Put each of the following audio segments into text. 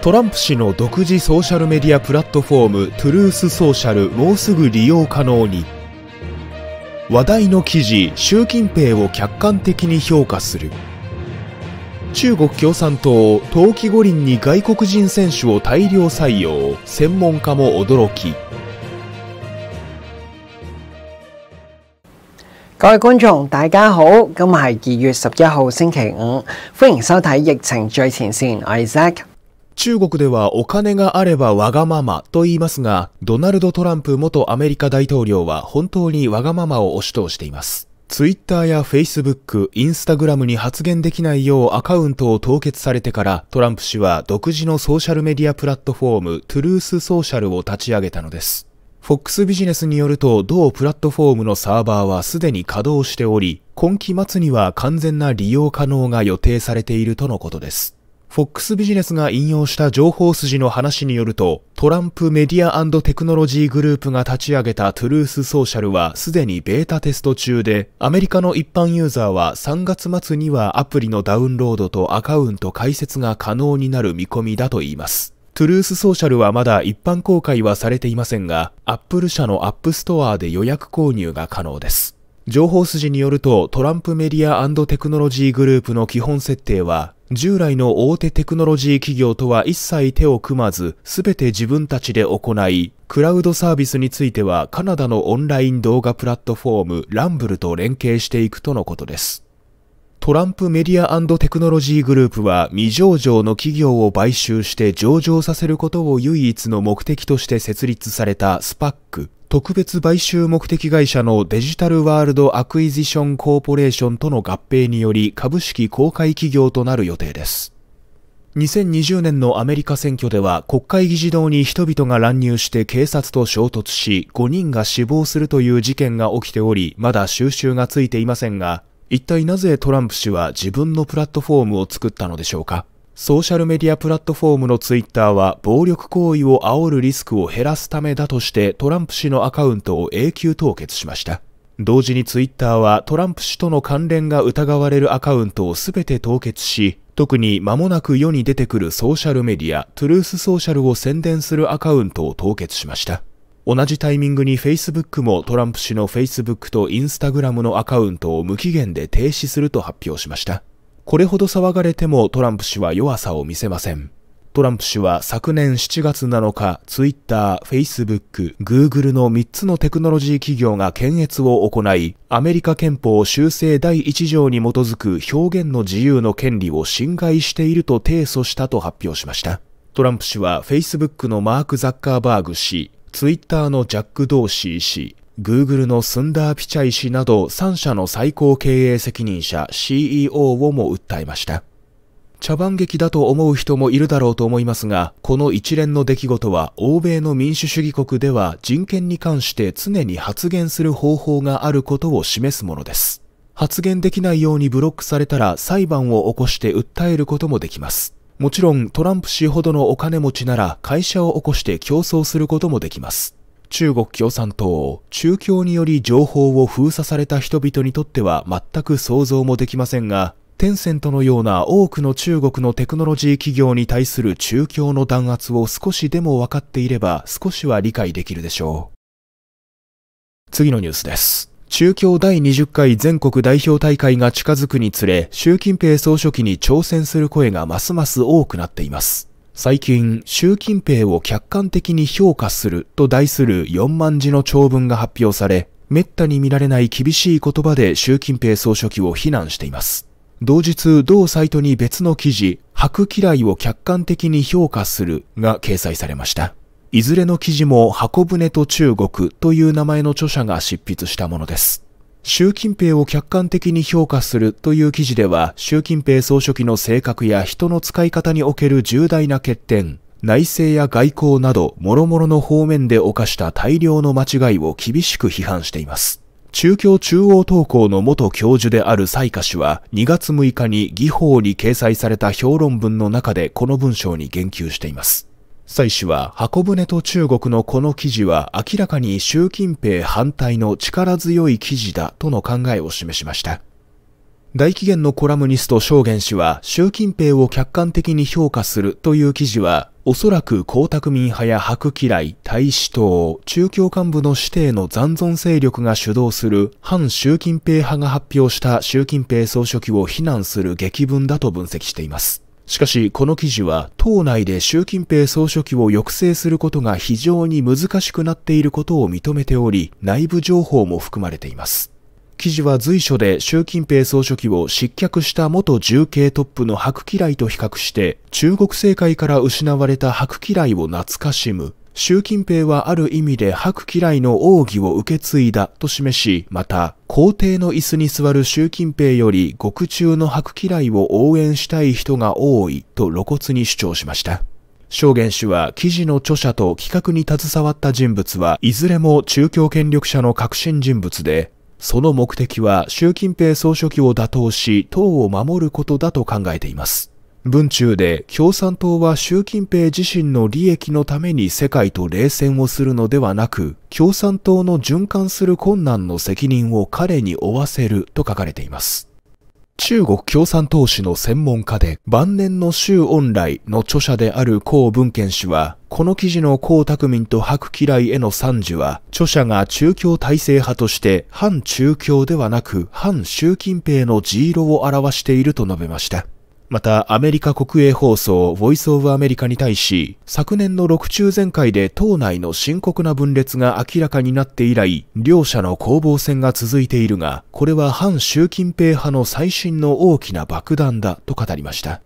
トランプ氏の独自ソーシャルメディアプラットフォームトゥルースソーシャルもうすぐ利用可能に話題の記事習近平を客観的に評価する中国共産党冬季五輪に外国人選手を大量採用専門家も驚き各位觀眾，大家好，今日は二月十一日星期五，歡迎收睇《疫情最前線》，我係 z a c 中国ではお金があればわがままと言いますが、ドナルド・トランプ元アメリカ大統領は本当にわがままを押し通しています。ツイッターやフェイスブック、インスタグラムに発言できないようアカウントを凍結されてからトランプ氏は独自のソーシャルメディアプラットフォームトゥルースソーシャルを立ち上げたのです。フォックスビジネスによると同プラットフォームのサーバーはすでに稼働しており、今期末には完全な利用可能が予定されているとのことです。FOX ビジネスが引用した情報筋の話によると、トランプメディアテクノロジーグループが立ち上げたトゥルースソーシャルはすでにベータテスト中で、アメリカの一般ユーザーは3月末にはアプリのダウンロードとアカウント開設が可能になる見込みだといいます。トゥルースソーシャルはまだ一般公開はされていませんが、Apple 社の App Store で予約購入が可能です。情報筋によるとトランプメディアテクノロジーグループの基本設定は従来の大手テクノロジー企業とは一切手を組まず、すべて自分たちで行い、クラウドサービスについてはカナダのオンライン動画プラットフォームランブルと連携していくとのことです。トランプメディアテクノロジーグループは未上場の企業を買収して上場させることを唯一の目的として設立されたスパック特別買収目的会社のデジタルワールドアクイジションコーポレーションとの合併により株式公開企業となる予定です。2020年のアメリカ選挙では国会議事堂に人々が乱入して警察と衝突し5人が死亡するという事件が起きておりまだ収集がついていませんが一体なぜトランプ氏は自分のプラットフォームを作ったのでしょうかソーシャルメディアプラットフォームのツイッターは暴力行為を煽るリスクを減らすためだとしてトランプ氏のアカウントを永久凍結しました。同時にツイッターはトランプ氏との関連が疑われるアカウントを全て凍結し、特に間もなく世に出てくるソーシャルメディアトゥルースソーシャルを宣伝するアカウントを凍結しました。同じタイミングに Facebook もトランプ氏の Facebook と Instagram のアカウントを無期限で停止すると発表しました。これほど騒がれてもトランプ氏は弱さを見せません。トランプ氏は昨年7月7日、ツイッター、フェイスブック、グーグルの3つのテクノロジー企業が検閲を行い、アメリカ憲法修正第1条に基づく表現の自由の権利を侵害していると提訴したと発表しました。トランプ氏はフェイスブックのマーク・ザッカーバーグ氏、ツイッターのジャック・ドーシー氏、Google のスンダー・ピチャイ氏など3社の最高経営責任者 CEO をも訴えました。茶番劇だと思う人もいるだろうと思いますが、この一連の出来事は欧米の民主主義国では人権に関して常に発言する方法があることを示すものです。発言できないようにブロックされたら裁判を起こして訴えることもできます。もちろんトランプ氏ほどのお金持ちなら会社を起こして競争することもできます。中国共産党、中共により情報を封鎖された人々にとっては全く想像もできませんが、テンセントのような多くの中国のテクノロジー企業に対する中共の弾圧を少しでも分かっていれば少しは理解できるでしょう。次のニュースです。中共第20回全国代表大会が近づくにつれ、習近平総書記に挑戦する声がますます多くなっています。最近、習近平を客観的に評価すると題する4万字の長文が発表され、滅多に見られない厳しい言葉で習近平総書記を非難しています。同日、同サイトに別の記事、白嫌いを客観的に評価するが掲載されました。いずれの記事も箱舟と中国という名前の著者が執筆したものです。習近平を客観的に評価するという記事では、習近平総書記の性格や人の使い方における重大な欠点、内政や外交など、諸々の方面で犯した大量の間違いを厳しく批判しています。中共中央党校の元教授である蔡華氏は、2月6日に議法に掲載された評論文の中でこの文章に言及しています。蔡氏は箱舟と中国のこの記事は明らかに習近平反対の力強い記事だとの考えを示しました。大紀元のコラムニスト証言氏は習近平を客観的に評価するという記事はおそらく江沢民派や白嫌い、大使党、中共幹部の指定の残存勢力が主導する反習近平派が発表した習近平総書記を非難する激文だと分析しています。しかし、この記事は、党内で習近平総書記を抑制することが非常に難しくなっていることを認めており、内部情報も含まれています。記事は随所で習近平総書記を失脚した元重慶トップの白嫌いと比較して、中国政界から失われた白嫌いを懐かしむ、習近平はある意味で白嫌いの奥義を受け継いだと示し、また、皇帝の椅子に座る習近平より獄中の白嫌いを応援したい人が多いと露骨に主張しました。証言氏は記事の著者と企画に携わった人物はいずれも中共権力者の核心人物で、その目的は習近平総書記を打倒し党を守ることだと考えています。文中で共産党は習近平自身の利益のために世界と冷戦をするのではなく、共産党の循環する困難の責任を彼に負わせると書かれています。中国共産党史の専門家で晩年の周恩来の著者である江文献氏は、この記事の江沢民と白嫌いへの賛辞は、著者が中共体制派として反中共ではなく反習近平の地色を表していると述べました。また、アメリカ国営放送、ボイス・オブ・アメリカに対し、昨年の6中全会で党内の深刻な分裂が明らかになって以来、両者の攻防戦が続いているが、これは反習近平派の最新の大きな爆弾だと語りました。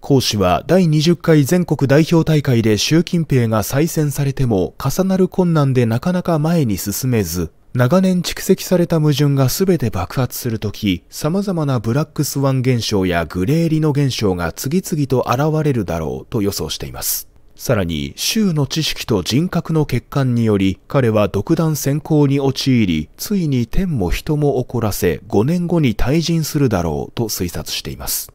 講師は第20回全国代表大会で習近平が再選されても重なる困難でなかなか前に進めず、長年蓄積された矛盾が全て爆発するとき、様々なブラックスワン現象やグレーリノ現象が次々と現れるだろうと予想しています。さらに、州の知識と人格の欠陥により、彼は独断専行に陥り、ついに天も人も怒らせ、5年後に退陣するだろうと推察しています。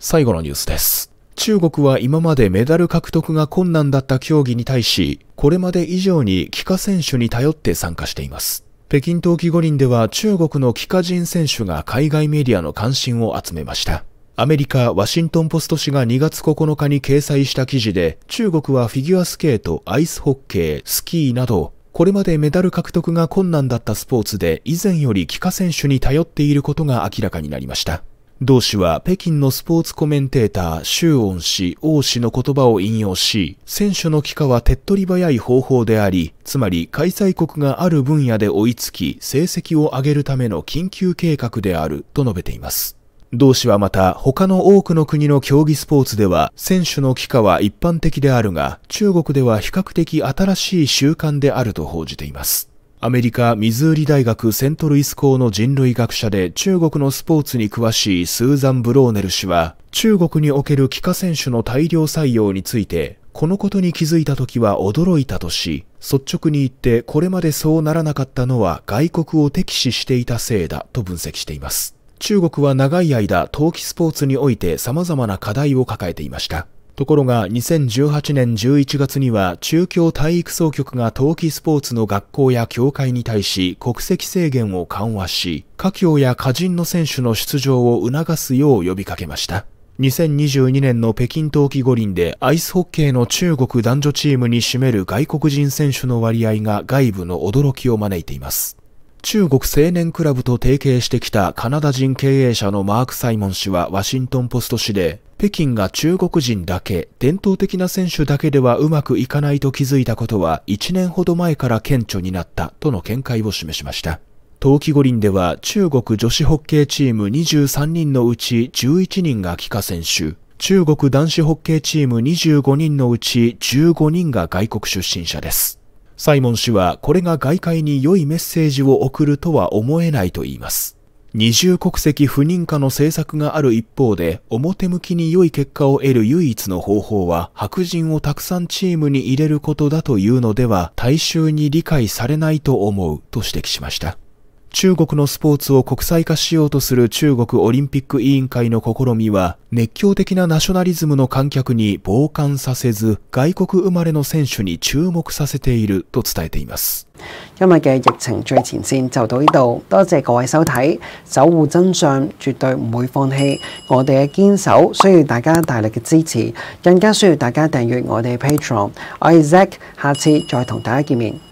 最後のニュースです。中国は今までメダル獲得が困難だった競技に対し、これまで以上に帰化選手に頼って参加しています。北京冬季五輪では中国の帰化人選手が海外メディアの関心を集めました。アメリカ・ワシントンポスト紙が2月9日に掲載した記事で、中国はフィギュアスケート、アイスホッケー、スキーなど、これまでメダル獲得が困難だったスポーツで以前より帰化選手に頼っていることが明らかになりました。同氏は北京のスポーツコメンテーター、周恩氏、王氏の言葉を引用し、選手の帰化は手っ取り早い方法であり、つまり開催国がある分野で追いつき、成績を上げるための緊急計画であると述べています。同氏はまた他の多くの国の競技スポーツでは選手の帰化は一般的であるが中国では比較的新しい習慣であると報じています。アメリカ・ミズーリ大学セントルイス校の人類学者で中国のスポーツに詳しいスーザン・ブローネル氏は、中国における帰化選手の大量採用について、このことに気づいた時は驚いたとし、率直に言ってこれまでそうならなかったのは外国を敵視していたせいだと分析しています。中国は長い間、冬季スポーツにおいて様々な課題を抱えていました。ところが2018年11月には中京体育総局が冬季スポーツの学校や協会に対し国籍制限を緩和し、家境や華人の選手の出場を促すよう呼びかけました。2022年の北京冬季五輪でアイスホッケーの中国男女チームに占める外国人選手の割合が外部の驚きを招いています。中国青年クラブと提携してきたカナダ人経営者のマーク・サイモン氏はワシントンポスト氏で、北京が中国人だけ、伝統的な選手だけではうまくいかないと気づいたことは1年ほど前から顕著になったとの見解を示しました。冬季五輪では中国女子ホッケーチーム23人のうち11人が帰化選手、中国男子ホッケーチーム25人のうち15人が外国出身者です。サイモン氏はこれが外界に良いメッセージを送るとは思えないと言います。二重国籍不認可の政策がある一方で表向きに良い結果を得る唯一の方法は白人をたくさんチームに入れることだというのでは大衆に理解されないと思うと指摘しました。中国のスポーツを国際化しようとする中国オリンピック委員会の試みは、熱狂的なナショナリズムの観客に傍観させず、外国生まれの選手に注目させていると伝えています。今日嘅疫情最前線就到呢度，多謝各位收睇，守護真相絕對唔會放棄，我哋嘅堅守需要大家大力嘅支持，更加需要大家訂閱我哋 Patreon。我係 Zack，下次再同大家見面。